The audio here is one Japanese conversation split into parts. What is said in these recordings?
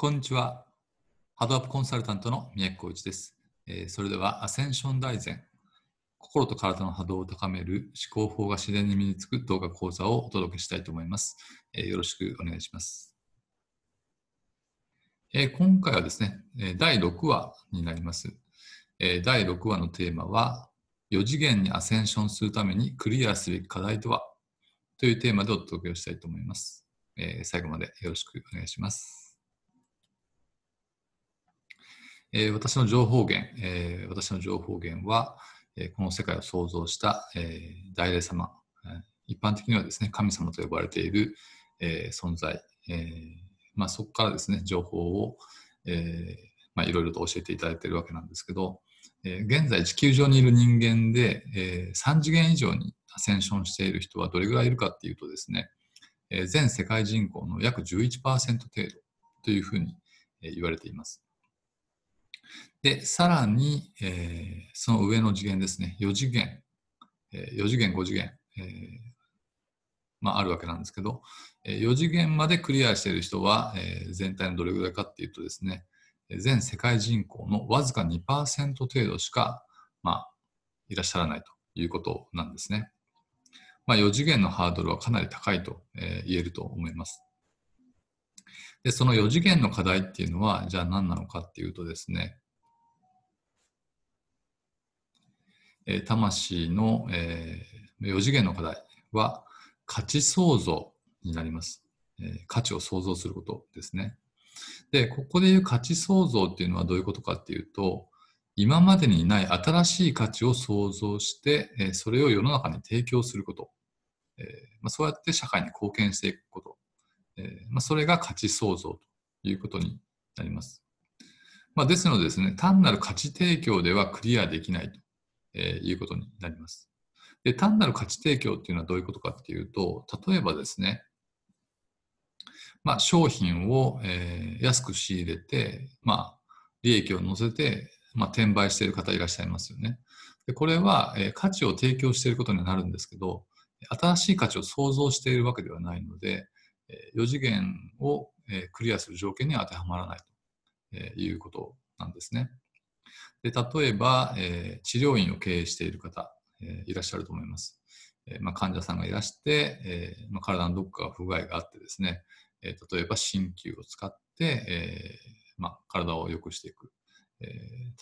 こんにちは。ハードアップコンサルタントの宮古一です。えー、それでは、アセンション大全、心と体の波動を高める思考法が自然に身につく動画講座をお届けしたいと思います。えー、よろしくお願いします。えー、今回はですね、第6話になります。え第6話のテーマは、4次元にアセンションするためにクリアすべき課題とはというテーマでお届けをしたいと思います。え最後までよろしくお願いします。えー、私の情報源、えー、私の情報源は、えー、この世界を創造した、えー、大霊様、えー、一般的にはですね、神様と呼ばれている、えー、存在、えーまあ、そこからですね、情報を、えーまあ、いろいろと教えていただいているわけなんですけど、えー、現在地球上にいる人間で、えー、3次元以上にアセンションしている人はどれぐらいいるかっていうとですね、えー、全世界人口の約11%程度というふうに、え言われています。で、さらに、えー、その上の次元ですね、4次元、えー、4次元、5次元、えー、まあ、あるわけなんですけど、え4次元までクリアしている人は、え全体のどれぐらいかっていうとですね、全世界人口のわずか2%程度しか、まあ、いらっしゃらないということなんですね。まあ、4次元のハードルはかなり高いと、え言えると思います。でその4次元の課題っていうのはじゃあ何なのかっていうとですね、え魂の、え4次元の課題は価値創造になります。え価値を創造することですね。で、ここでいう価値創造っていうのはどういうことかっていうと、今までにない新しい価値を創造して、えそれを世の中に提供すること。えまそうやって社会に貢献していくこと。えまそれが価値創造ということになります。まあ、ですのでですね、単なる価値提供ではクリアできないとえー、いうことになります。で、単なる価値提供っていうのはどういうことかっていうと、例えばですね、まあ、商品を、えー、安く仕入れて、まあ、利益を乗せて、まあ、転売している方いらっしゃいますよね。でこれは、えー、価値を提供していることになるんですけど、新しい価値を創造しているわけではないので、え4次元を、えクリアする条件には当てはまらないということなんですね。で例えば、えー、治療院を経営している方、えー、いらっしゃると思います。えーまあ、患者さんがいらして、えーまあ、体のどこか不具合があってですね、えー、例えば鍼灸を使って、えーまあ、体を良くしていく、えー、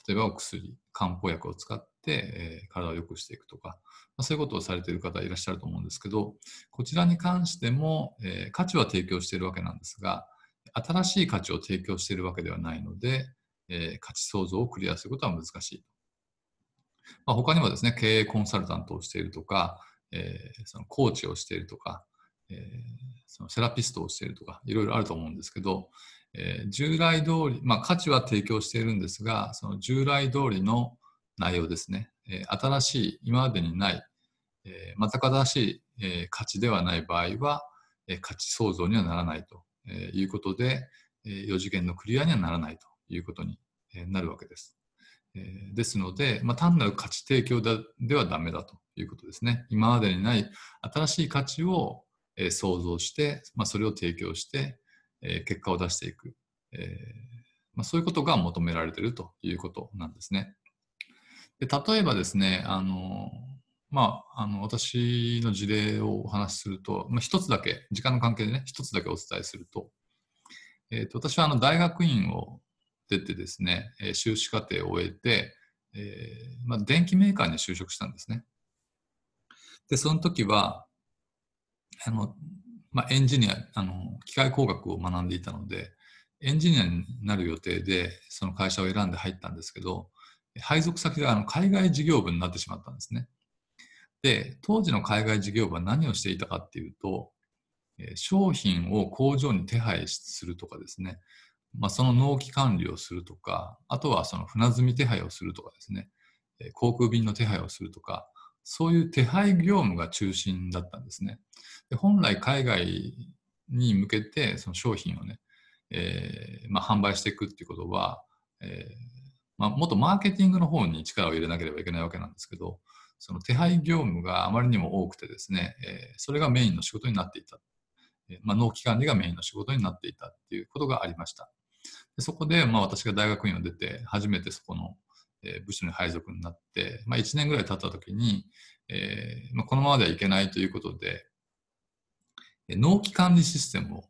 例えばお薬漢方薬を使って、えー、体を良くしていくとか、まあ、そういうことをされている方いらっしゃると思うんですけどこちらに関しても、えー、価値は提供しているわけなんですが新しい価値を提供しているわけではないので、えー、価値創造をクリアすることは難しい。まあ、他にもですね、経営コンサルタントをしているとか、えー、そのコーチをしているとか、えー、そのセラピストをしているとか、いろいろあると思うんですけど、えー、従来通り、まあ、価値は提供しているんですが、その従来通りの内容ですね、え新しい、今までにない、え全く新しい、え価値ではない場合は、え価値創造にはならないということで、え4次元のクリアにはならないということになるわけです。ですので、まあ、単なる価値提供ではダメだということですね。今までにない新しい価値を想像して、まあ、それを提供して、結果を出していく。まあ、そういうことが求められているということなんですね。で例えばですね、あのまあ、あの私の事例をお話しすると、まあ、一つだけ、時間の関係でね、一つだけお伝えすると、えーと私はあの大学院を出てですね、えー、修士課程を終えて、えーまあ、電機メーカーに就職したんですね。で、その時は、あの、まあ、エンジニア、あの、機械工学を学んでいたので、エンジニアになる予定で、その会社を選んで入ったんですけど、配属先があの海外事業部になってしまったんですね。で、当時の海外事業部は何をしていたかっていうと、商品を工場に手配するとかですね、まあ、その納期管理をするとか、あとはその船積み手配をするとかですね、航空便の手配をするとか、そういう手配業務が中心だったんですね。で本来海外に向けてその商品をね、えー、まあ、販売していくっていうことは、えー、まあ、もっとマーケティングの方に力を入れなければいけないわけなんですけど、その手配業務があまりにも多くてですね、えー、それがメインの仕事になっていた。まあ、納期管理がメインの仕事になっていたっていうことがありました。でそこで、まあ、私が大学院を出て、初めてそこの、えー、部署に配属になって、まあ、1年ぐらい経った時に、えーまあ、このままではいけないということで、納期管理システムを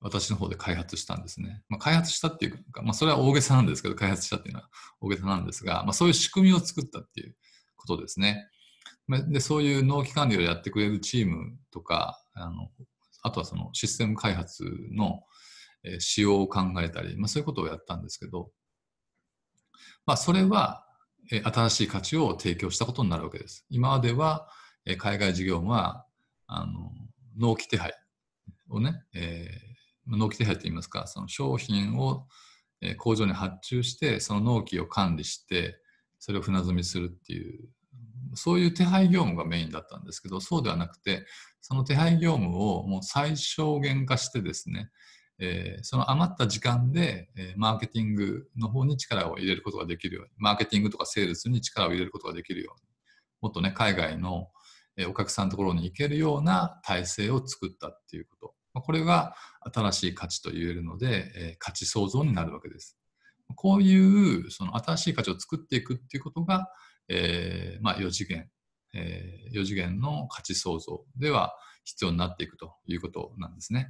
私の方で開発したんですね。まあ、開発したっていうか、まあ、それは大げさなんですけど、開発したっていうのは大げさなんですが、まあ、そういう仕組みを作ったっていうことですね。でそういう納期管理をやってくれるチームとか、あのあとはそのシステム開発の、え仕様を考えたり、まあ、そういうことをやったんですけど、まあ、それは、え新しい価値を提供したことになるわけです。今までは、え海外事業はあの納期手配をね、えー、納期手配といいますかその商品を工場に発注してその納期を管理してそれを船積みするっていうそういう手配業務がメインだったんですけどそうではなくてその手配業務をもう最小限化してですねえー、その余った時間で、えー、マーケティングの方に力を入れることができるように、マーケティングとかセールスに力を入れることができるように、もっとね、海外の、えー、お客さんのところに行けるような体制を作ったっていうこと。まあ、これが新しい価値と言えるので、えー、価値創造になるわけです。こういうその新しい価値を作っていくっていうことが、えー、まあ、4次元、えー、4次元の価値創造では必要になっていくということなんですね。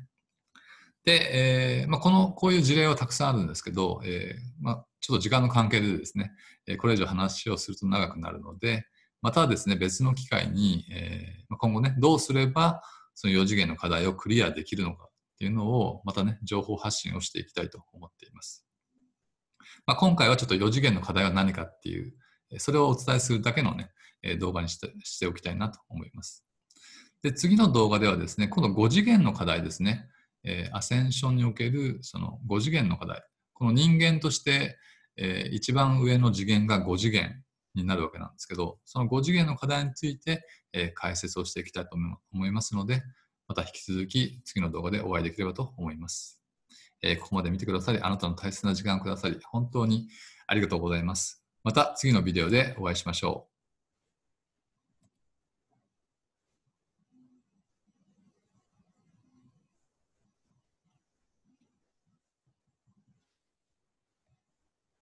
で、えー、まあ、この、こういう事例はたくさんあるんですけど、えー、まあ、ちょっと時間の関係でですね、えこれ以上話をすると長くなるので、またですね、別の機会に、えー、今後ね、どうすれば、その4次元の課題をクリアできるのかっていうのを、またね、情報発信をしていきたいと思っています。まあ、今回はちょっと4次元の課題は何かっていう、それをお伝えするだけのね、動画にしてしておきたいなと思います。で、次の動画ではですね、今度5次元の課題ですね。えー、アセンションにおけるその5次元の課題この人間として、えー、一番上の次元が5次元になるわけなんですけどその5次元の課題について、えー、解説をしていきたいと思いますのでまた引き続き次の動画でお会いできればと思います、えここまで見てくださりあなたの大切な時間をくださり本当にありがとうございますまた次のビデオでお会いしましょう